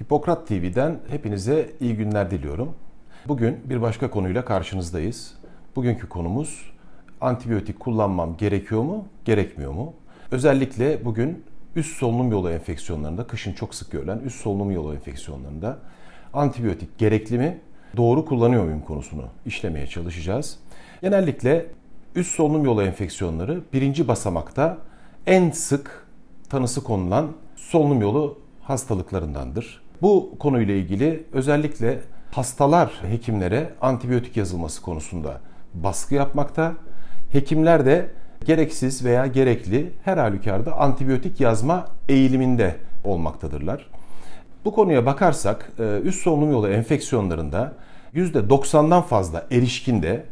Hipokrat TV'den hepinize iyi günler diliyorum. Bugün bir başka konuyla karşınızdayız. Bugünkü konumuz antibiyotik kullanmam gerekiyor mu, gerekmiyor mu? Özellikle bugün üst solunum yolu enfeksiyonlarında, kışın çok sık görülen üst solunum yolu enfeksiyonlarında antibiyotik gerekli mi, doğru kullanıyor muyum konusunu işlemeye çalışacağız. Genellikle üst solunum yolu enfeksiyonları birinci basamakta en sık tanısı konulan solunum yolu hastalıklarındandır. Bu konuyla ilgili özellikle hastalar hekimlere antibiyotik yazılması konusunda baskı yapmakta. Hekimler de gereksiz veya gerekli her halükarda antibiyotik yazma eğiliminde olmaktadırlar. Bu konuya bakarsak e, üst solunum yolu enfeksiyonlarında %90'dan fazla erişkinde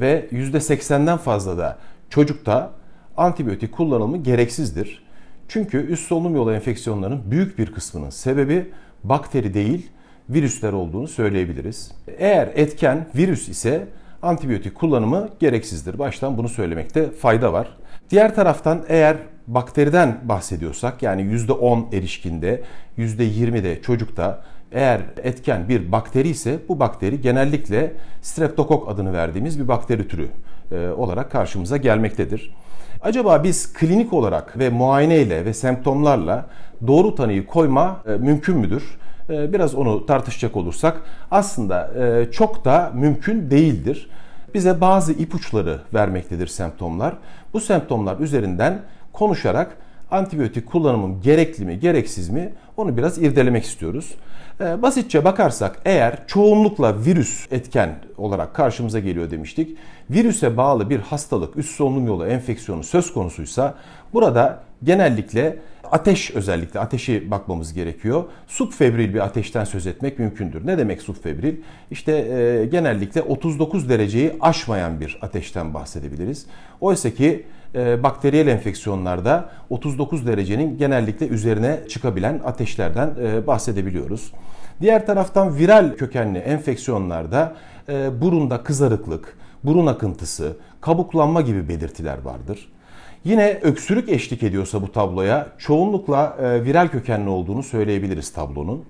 ve %80'den fazla da çocukta antibiyotik kullanımı gereksizdir. Çünkü üst solunum yolu enfeksiyonlarının büyük bir kısmının sebebi bakteri değil virüsler olduğunu söyleyebiliriz. Eğer etken virüs ise antibiyotik kullanımı gereksizdir. Baştan bunu söylemekte fayda var. Diğer taraftan eğer bakteriden bahsediyorsak yani %10 erişkinde, %20 de çocukta eğer etken bir bakteri ise bu bakteri genellikle streptokok adını verdiğimiz bir bakteri türü e, olarak karşımıza gelmektedir. Acaba biz klinik olarak ve muayeneyle ve semptomlarla doğru tanıyı koyma e, mümkün müdür? E, biraz onu tartışacak olursak aslında çok da mümkün değildir. Bize bazı ipuçları vermektedir semptomlar. Bu semptomlar üzerinden konuşarak antibiyotik kullanımın gerekli mi gereksiz mi onu biraz irdelemek istiyoruz. Ee, basitçe bakarsak eğer çoğunlukla virüs etken olarak karşımıza geliyor demiştik. Virüse bağlı bir hastalık üst solunum yolu enfeksiyonu söz konusuysa burada genellikle ateş özellikle ateşi bakmamız gerekiyor. Subfebril bir ateşten söz etmek mümkündür. Ne demek subfebril? İşte e, genellikle 39 dereceyi aşmayan bir ateşten bahsedebiliriz. Oysa ki e, bakteriyel enfeksiyonlarda 39 derecenin genellikle üzerine çıkabilen ateşlerden e, bahsedebiliyoruz. Diğer taraftan viral kökenli enfeksiyonlarda e, burunda kızarıklık, burun akıntısı, kabuklanma gibi belirtiler vardır. Yine öksürük eşlik ediyorsa bu tabloya çoğunlukla viral kökenli olduğunu söyleyebiliriz tablonun.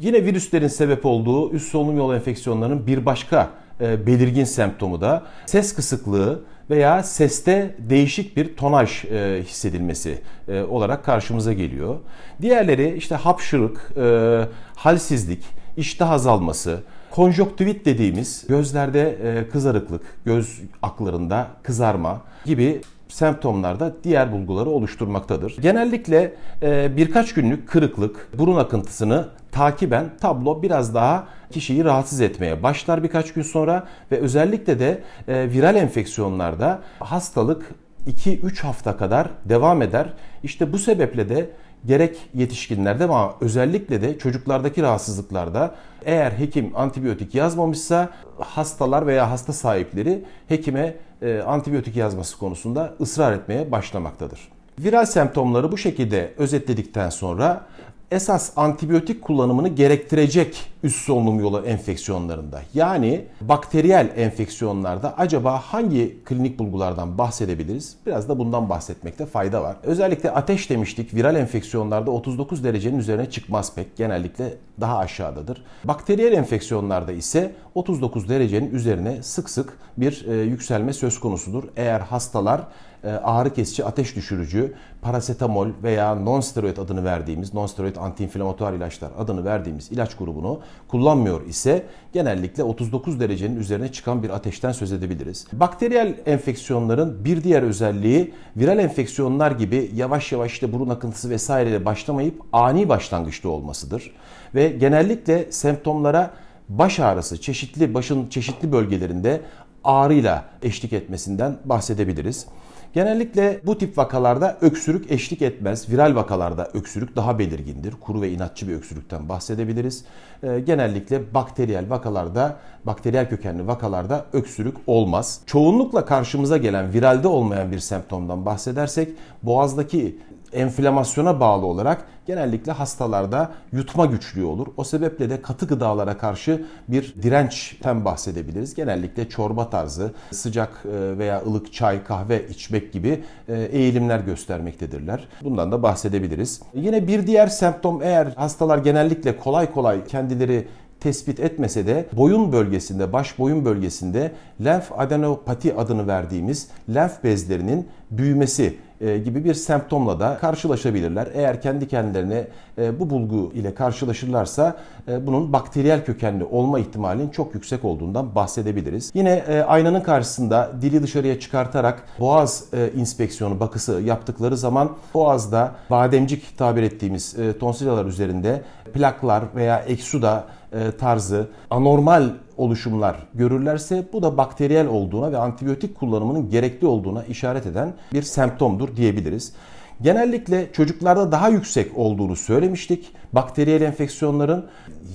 Yine virüslerin sebep olduğu üst solunum yolu enfeksiyonlarının bir başka belirgin semptomu da ses kısıklığı veya seste değişik bir tonaj e, hissedilmesi e, olarak karşımıza geliyor. Diğerleri işte hapşırık, e, halsizlik, iştah azalması, konjonktivit dediğimiz gözlerde e, kızarıklık, göz aklarında kızarma gibi semptomlarda diğer bulguları oluşturmaktadır. Genellikle e, birkaç günlük kırıklık, burun akıntısını takiben tablo biraz daha kişiyi rahatsız etmeye başlar birkaç gün sonra ve özellikle de e, viral enfeksiyonlarda hastalık 2-3 hafta kadar devam eder. İşte bu sebeple de gerek yetişkinlerde ama özellikle de çocuklardaki rahatsızlıklarda eğer hekim antibiyotik yazmamışsa hastalar veya hasta sahipleri hekime e, antibiyotik yazması konusunda ısrar etmeye başlamaktadır. Viral semptomları bu şekilde özetledikten sonra esas antibiyotik kullanımını gerektirecek üst solunum yolu enfeksiyonlarında yani bakteriyel enfeksiyonlarda acaba hangi klinik bulgulardan bahsedebiliriz? Biraz da bundan bahsetmekte fayda var. Özellikle ateş demiştik viral enfeksiyonlarda 39 derecenin üzerine çıkmaz pek genellikle daha aşağıdadır. Bakteriyel enfeksiyonlarda ise 39 derecenin üzerine sık sık bir e, yükselme söz konusudur. Eğer hastalar e, ağrı kesici, ateş düşürücü, parasetamol veya nonsteroid adını verdiğimiz, nonsteroid antiinflamatuar ilaçlar adını verdiğimiz ilaç grubunu kullanmıyor ise genellikle 39 derecenin üzerine çıkan bir ateşten söz edebiliriz. Bakteriyel enfeksiyonların bir diğer özelliği viral enfeksiyonlar gibi yavaş yavaş işte burun akıntısı vesaireyle başlamayıp ani başlangıçta olmasıdır. Ve genellikle semptomlara baş ağrısı çeşitli başın çeşitli bölgelerinde ağrıyla eşlik etmesinden bahsedebiliriz. Genellikle bu tip vakalarda öksürük eşlik etmez. Viral vakalarda öksürük daha belirgindir. Kuru ve inatçı bir öksürükten bahsedebiliriz. Ee, genellikle bakteriyel vakalarda, bakteriyel kökenli vakalarda öksürük olmaz. Çoğunlukla karşımıza gelen viralde olmayan bir semptomdan bahsedersek boğazdaki enflamasyona bağlı olarak genellikle hastalarda yutma güçlüğü olur. O sebeple de katı gıdalara karşı bir dirençten bahsedebiliriz. Genellikle çorba tarzı, sıcak e, veya ılık çay, kahve içmek gibi e, eğilimler göstermektedirler. Bundan da bahsedebiliriz. Yine bir diğer semptom eğer hastalar genellikle kolay kolay kendileri tespit etmese de boyun bölgesinde, baş boyun bölgesinde lenf adenopati adını verdiğimiz lenf bezlerinin büyümesi e, gibi bir semptomla da karşılaşabilirler. Eğer kendi kendilerine e, bu bulgu ile karşılaşırlarsa e, bunun bakteriyel kökenli olma ihtimalinin çok yüksek olduğundan bahsedebiliriz. Yine aynanın karşısında dili dışarıya çıkartarak boğaz inspeksiyonu bakısı yaptıkları zaman boğazda bademcik tabir ettiğimiz tonsillalar üzerinde plaklar veya eksuda tarzı anormal oluşumlar görürlerse bu da bakteriyel olduğuna ve antibiyotik kullanımının gerekli olduğuna işaret eden bir semptomdur diyebiliriz. Genellikle çocuklarda daha yüksek olduğunu söylemiştik. Bakteriyel enfeksiyonların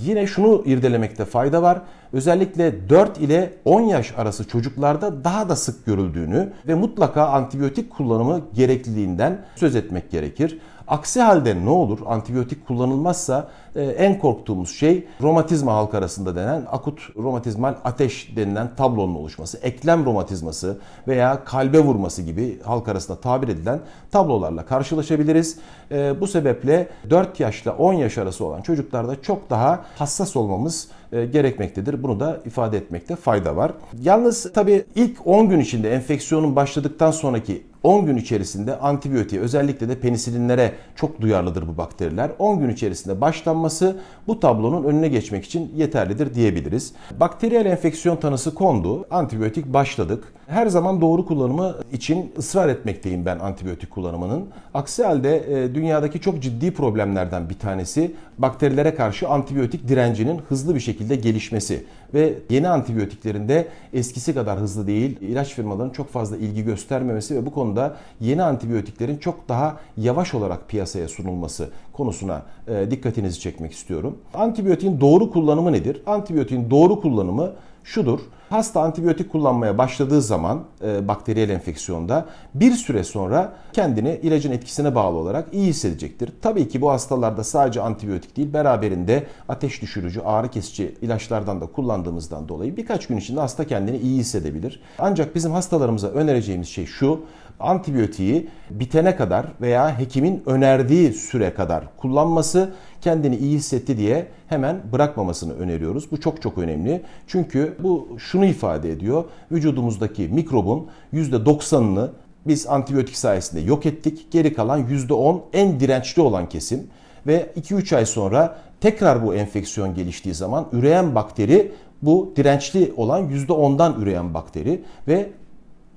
yine şunu irdelemekte fayda var özellikle 4 ile 10 yaş arası çocuklarda daha da sık görüldüğünü ve mutlaka antibiyotik kullanımı gerekliliğinden söz etmek gerekir. Aksi halde ne olur? Antibiyotik kullanılmazsa e, en korktuğumuz şey romatizma halk arasında denen akut romatizmal ateş denilen tablonun oluşması, eklem romatizması veya kalbe vurması gibi halk arasında tabir edilen tablolarla karşılaşabiliriz. E, bu sebeple 4 yaşla 10 yaş arası olan çocuklarda çok daha hassas olmamız e, gerekmektedir. Bunu da ifade etmekte fayda var. Yalnız tabii ilk 10 gün içinde enfeksiyonun başladıktan sonraki 10 gün içerisinde antibiyotiğe özellikle de penisilinlere çok duyarlıdır bu bakteriler. 10 gün içerisinde başlanması bu tablonun önüne geçmek için yeterlidir diyebiliriz. Bakteriyel enfeksiyon tanısı kondu. Antibiyotik başladık. Her zaman doğru kullanımı için ısrar etmekteyim ben antibiyotik kullanımının. Aksi halde e, dünyadaki çok ciddi problemlerden bir tanesi bakterilere karşı antibiyotik direncinin hızlı bir şekilde gelişmesi ve yeni antibiyotiklerin de eskisi kadar hızlı değil ilaç firmalarının çok fazla ilgi göstermemesi ve bu konuda anda yeni antibiyotiklerin çok daha yavaş olarak piyasaya sunulması konusuna e, dikkatinizi çekmek istiyorum. Antibiyotiğin doğru kullanımı nedir? Antibiyotiğin doğru kullanımı şudur. Hasta antibiyotik kullanmaya başladığı zaman e, bakteriyel enfeksiyonda bir süre sonra kendini ilacın etkisine bağlı olarak iyi hissedecektir. Tabii ki bu hastalarda sadece antibiyotik değil beraberinde ateş düşürücü, ağrı kesici ilaçlardan da kullandığımızdan dolayı birkaç gün içinde hasta kendini iyi hissedebilir. Ancak bizim hastalarımıza önereceğimiz şey şu antibiyotiği bitene kadar veya hekimin önerdiği süre kadar kullanması kendini iyi hissetti diye hemen bırakmamasını öneriyoruz. Bu çok çok önemli. Çünkü bu şunu ifade ediyor. Vücudumuzdaki mikrobun %90'ını biz antibiyotik sayesinde yok ettik. Geri kalan %10 en dirençli olan kesim ve 2-3 ay sonra tekrar bu enfeksiyon geliştiği zaman üreyen bakteri bu dirençli olan %10'dan üreyen bakteri ve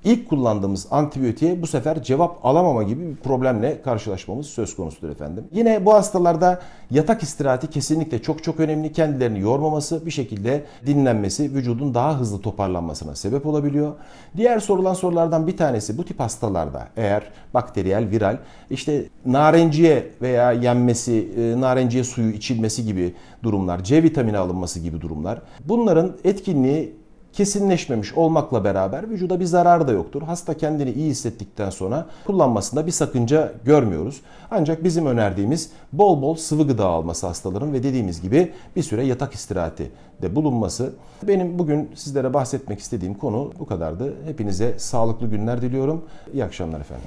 ilk kullandığımız antibiyotiğe bu sefer cevap alamama gibi bir problemle karşılaşmamız söz konusudur efendim. Yine bu hastalarda yatak istirahati kesinlikle çok çok önemli. Kendilerini yormaması, bir şekilde dinlenmesi, vücudun daha hızlı toparlanmasına sebep olabiliyor. Diğer sorulan sorulardan bir tanesi bu tip hastalarda eğer bakteriyel, viral, işte narenciye veya yenmesi, e, narenciye suyu içilmesi gibi durumlar, C vitamini alınması gibi durumlar. Bunların etkinliği kesinleşmemiş olmakla beraber vücuda bir zarar da yoktur. Hasta kendini iyi hissettikten sonra kullanmasında bir sakınca görmüyoruz. Ancak bizim önerdiğimiz bol bol sıvı gıda alması hastaların ve dediğimiz gibi bir süre yatak istirahati de bulunması. Benim bugün sizlere bahsetmek istediğim konu bu kadardı. Hepinize sağlıklı günler diliyorum. İyi akşamlar efendim.